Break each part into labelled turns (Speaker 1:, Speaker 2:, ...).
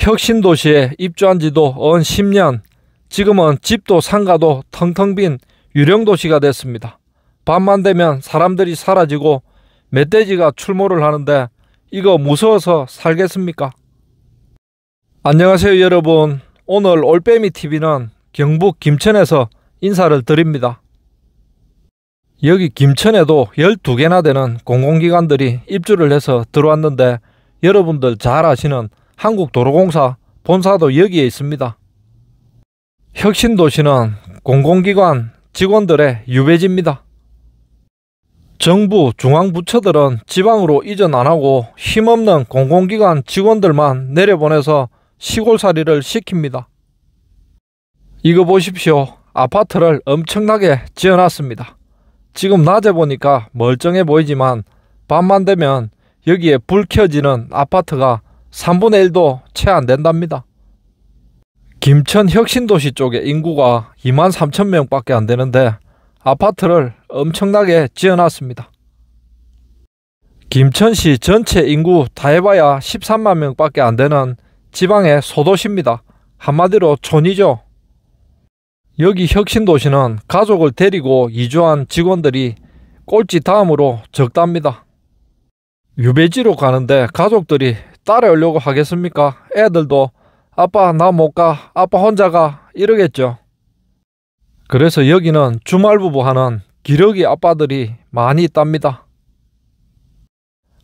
Speaker 1: 혁신도시에 입주한 지도 언 10년, 지금은 집도 상가도 텅텅 빈 유령도시가 됐습니다. 밤만 되면 사람들이 사라지고 멧돼지가 출몰을 하는데 이거 무서워서 살겠습니까? 안녕하세요 여러분. 오늘 올빼미TV는 경북 김천에서 인사를 드립니다. 여기 김천에도 12개나 되는 공공기관들이 입주를 해서 들어왔는데 여러분들 잘 아시는 한국도로공사 본사도 여기에 있습니다. 혁신도시는 공공기관 직원들의 유배지입니다. 정부 중앙부처들은 지방으로 이전 안하고 힘없는 공공기관 직원들만 내려보내서 시골살이를 시킵니다. 이거 보십시오. 아파트를 엄청나게 지어놨습니다. 지금 낮에 보니까 멀쩡해 보이지만 밤만 되면 여기에 불 켜지는 아파트가 3분의 1도 채 안 된답니다. 김천 혁신도시 쪽에 인구가 2만 3천 명밖에 안 되는데 아파트를 엄청나게 지어놨습니다. 김천시 전체 인구 다 해봐야 13만 명밖에 안 되는 지방의 소도시입니다. 한마디로 촌이죠. 여기 혁신도시는 가족을 데리고 이주한 직원들이 꼴찌 다음으로 적답니다. 유배지로 가는데 가족들이 따라오려고 하겠습니까? 애들도 아빠 나 못 가, 아빠 혼자 가 이러겠죠. 그래서 여기는 주말부부 하는 기러기 아빠들이 많이 있답니다.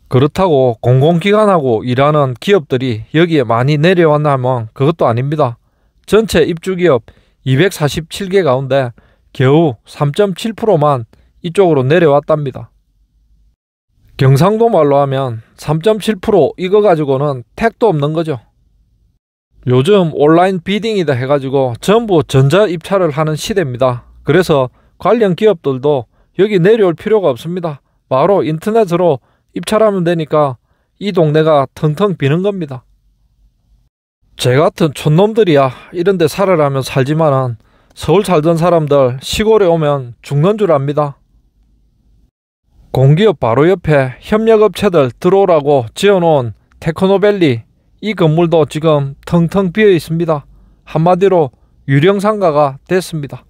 Speaker 1: 그렇다고 공공기관하고 일하는 기업들이 여기에 많이 내려왔나 하면 그것도 아닙니다. 전체 입주기업 247개 가운데 겨우 3.7%만 이쪽으로 내려왔답니다. 경상도 말로 하면 3.7% 이거 가지고는 택도 없는 거죠. 요즘 온라인 비딩이다 해가지고 전부 전자 입찰을 하는 시대입니다. 그래서 관련 기업들도 여기 내려올 필요가 없습니다. 바로 인터넷으로 입찰하면 되니까 이 동네가 텅텅 비는 겁니다. 제 같은 촌놈들이야 이런 데 살으라면 살지만은 서울 살던 사람들 시골에 오면 죽는 줄 압니다. 공기업 바로 옆에 협력업체들 들어오라고 지어놓은 테크노밸리 이 건물도 지금 텅텅 비어 있습니다. 한마디로 유령상가가 됐습니다.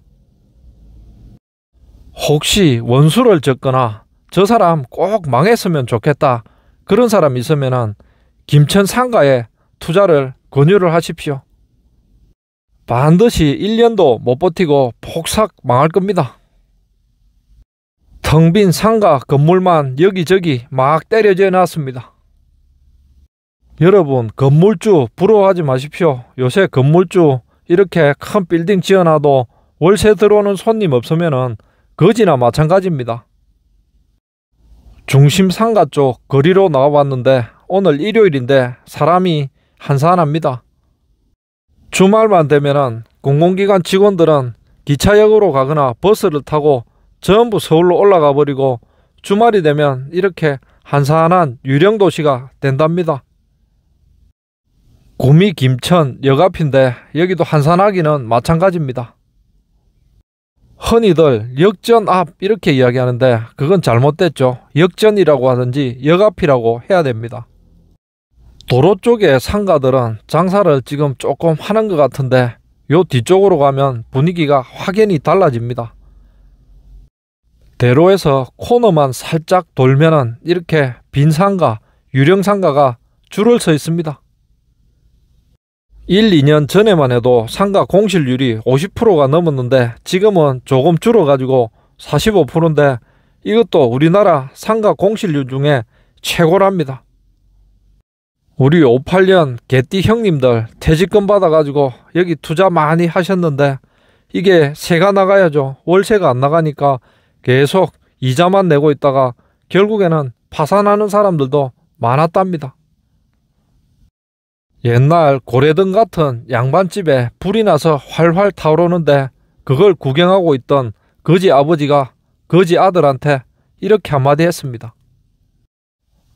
Speaker 1: 혹시 원수를 적거나 저 사람 꼭 망했으면 좋겠다 그런 사람 있으면 김천 상가에 투자를 권유를 하십시오. 반드시 1년도 못 버티고 폭삭 망할 겁니다. 텅빈 상가 건물만 여기저기 막 때려져 놨습니다. 여러분 건물주 부러워하지 마십시오. 요새 건물주 이렇게 큰 빌딩 지어놔도 월세 들어오는 손님 없으면은 거지나 마찬가지입니다. 중심 상가 쪽 거리로 나와봤는데 오늘 일요일인데 사람이 한산합니다. 주말만 되면은 공공기관 직원들은 기차역으로 가거나 버스를 타고 전부 서울로 올라가 버리고 주말이 되면 이렇게 한산한 유령 도시가 된답니다. 구미 김천 역앞인데 여기도 한산하기는 마찬가지입니다. 흔히들 역전 앞 이렇게 이야기하는데 그건 잘못됐죠. 역전이라고 하든지 역앞이라고 해야 됩니다. 도로 쪽에 상가들은 장사를 지금 조금 하는 것 같은데 요 뒤쪽으로 가면 분위기가 확연히 달라집니다. 대로에서 코너만 살짝 돌면은 이렇게 빈 상가, 유령 상가가 줄을 서 있습니다. 1, 2년 전에만 해도 상가 공실률이 50%가 넘었는데 지금은 조금 줄어가지고 45%인데 이것도 우리나라 상가 공실률 중에 최고랍니다. 우리 58년 개띠 형님들 퇴직금 받아가지고 여기 투자 많이 하셨는데 이게 세가 나가야죠. 월세가 안 나가니까 계속 이자만 내고 있다가 결국에는 파산하는 사람들도 많았답니다. 옛날 고래등 같은 양반집에 불이 나서 활활 타오르는데 그걸 구경하고 있던 거지 아버지가 거지 아들한테 이렇게 한마디 했습니다.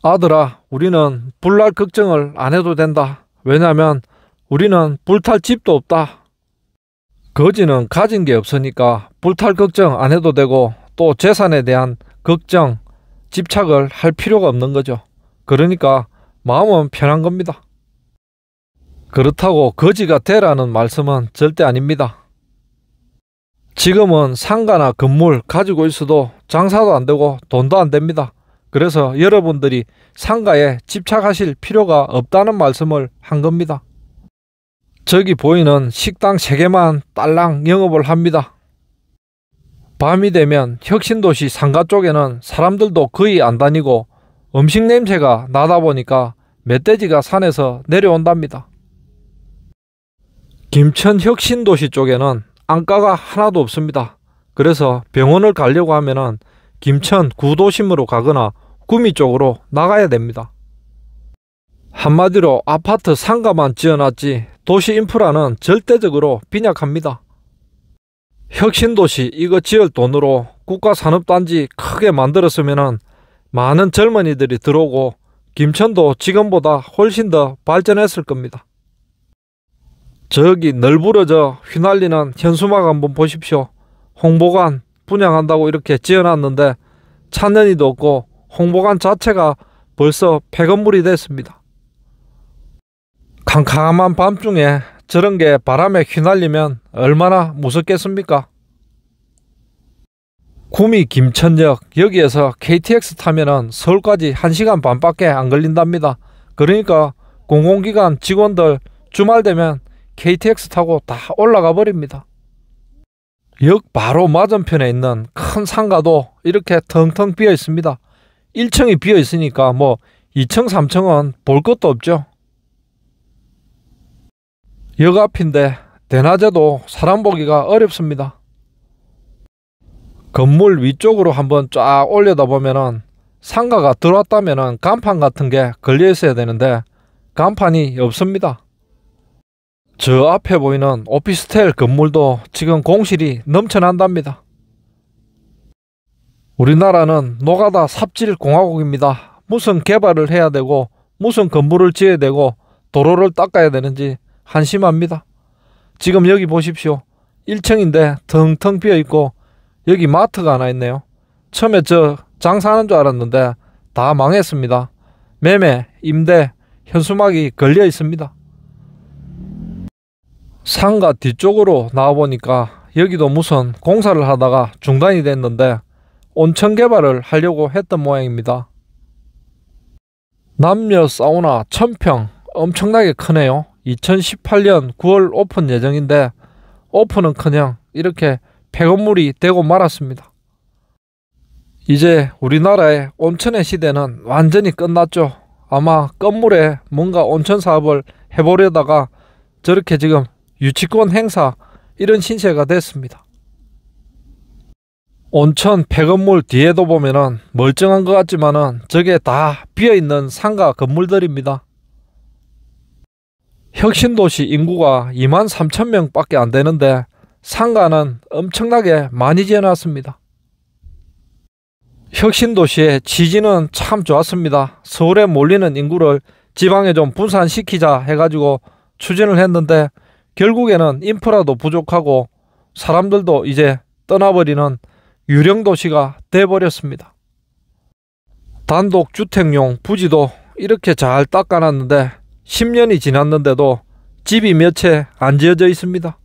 Speaker 1: 아들아, 우리는 불날 걱정을 안 해도 된다. 왜냐면 우리는 불탈 집도 없다. 거지는 가진 게 없으니까 불탈 걱정 안 해도 되고 또 재산에 대한 걱정, 집착을 할 필요가 없는 거죠. 그러니까 마음은 편한 겁니다. 그렇다고 거지가 되라는 말씀은 절대 아닙니다. 지금은 상가나 건물 가지고 있어도 장사도 안 되고 돈도 안 됩니다. 그래서 여러분들이 상가에 집착하실 필요가 없다는 말씀을 한 겁니다. 저기 보이는 식당 3개만 딸랑 영업을 합니다. 밤이 되면 혁신도시 상가 쪽에는 사람들도 거의 안 다니고 음식 냄새가 나다 보니까 멧돼지가 산에서 내려온답니다. 김천 혁신도시 쪽에는 안과가 하나도 없습니다. 그래서 병원을 가려고 하면은 김천 구도심으로 가거나 구미 쪽으로 나가야 됩니다. 한마디로 아파트 상가만 지어놨지 도시 인프라는 절대적으로 빈약합니다. 혁신도시 이거 지을 돈으로 국가산업단지 크게 만들었으면 많은 젊은이들이 들어오고 김천도 지금보다 훨씬 더 발전했을 겁니다. 저기 널브러져 휘날리는 현수막 한번 보십시오. 홍보관 분양한다고 이렇게 지어놨는데 찬년이도 없고 홍보관 자체가 벌써 폐건물이 됐습니다. 캄캄한 밤중에 저런 게 바람에 휘날리면 얼마나 무섭겠습니까? 구미 김천역 여기에서 KTX 타면은 서울까지 1시간 반밖에 안 걸린답니다. 그러니까 공공기관 직원들 주말 되면 KTX 타고 다 올라가 버립니다. 역 바로 맞은편에 있는 큰 상가도 이렇게 텅텅 비어 있습니다. 1층이 비어 있으니까 뭐 2층, 3층은 볼 것도 없죠. 역 앞인데 대낮에도 사람 보기가 어렵습니다. 건물 위쪽으로 한번 쫙 올려다 보면은 상가가 들어왔다면은 간판 같은 게 걸려 있어야 되는데 간판이 없습니다. 저 앞에 보이는 오피스텔 건물도 지금 공실이 넘쳐난답니다. 우리나라는 노가다 삽질 공화국입니다. 무슨 개발을 해야 되고 무슨 건물을 지어야 되고 도로를 닦아야 되는지 한심합니다. 지금 여기 보십시오. 1층인데 텅텅 비어 있고 여기 마트가 하나 있네요. 처음에 저 장사하는 줄 알았는데 다 망했습니다. 매매, 임대, 현수막이 걸려 있습니다. 상가 뒤쪽으로 나와보니까 여기도 무슨 공사를 하다가 중단이 됐는데 온천 개발을 하려고 했던 모양입니다. 남녀 사우나 천평 엄청나게 크네요. 2018년 9월 오픈 예정인데 오픈은커녕 이렇게 폐건물이 되고 말았습니다. 이제 우리나라의 온천의 시대는 완전히 끝났죠. 아마 건물에 뭔가 온천 사업을 해보려다가 저렇게 지금 유치권 행사 이런 신세가 됐습니다. 온천 폐건물 뒤에도 보면 멀쩡한 것 같지만은 저게 다 비어있는 상가 건물들입니다. 혁신도시 인구가 2만 3천 명밖에 안 되는데 상가는 엄청나게 많이 지어놨습니다. 혁신도시의 지지는 참 좋았습니다. 서울에 몰리는 인구를 지방에 좀 분산시키자 해가지고 추진을 했는데 결국에는 인프라도 부족하고 사람들도 이제 떠나버리는 유령도시가 돼버렸습니다. 단독주택용 부지도 이렇게 잘 닦아놨는데 10년이 지났는데도 집이 몇 채 안 지어져 있습니다.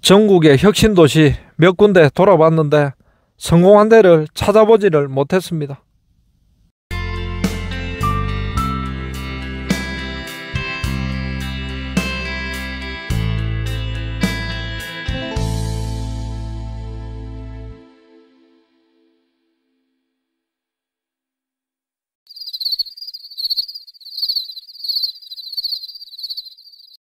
Speaker 1: 전국의 혁신도시 몇 군데 돌아봤는데 성공한 데를 찾아보지를 못했습니다.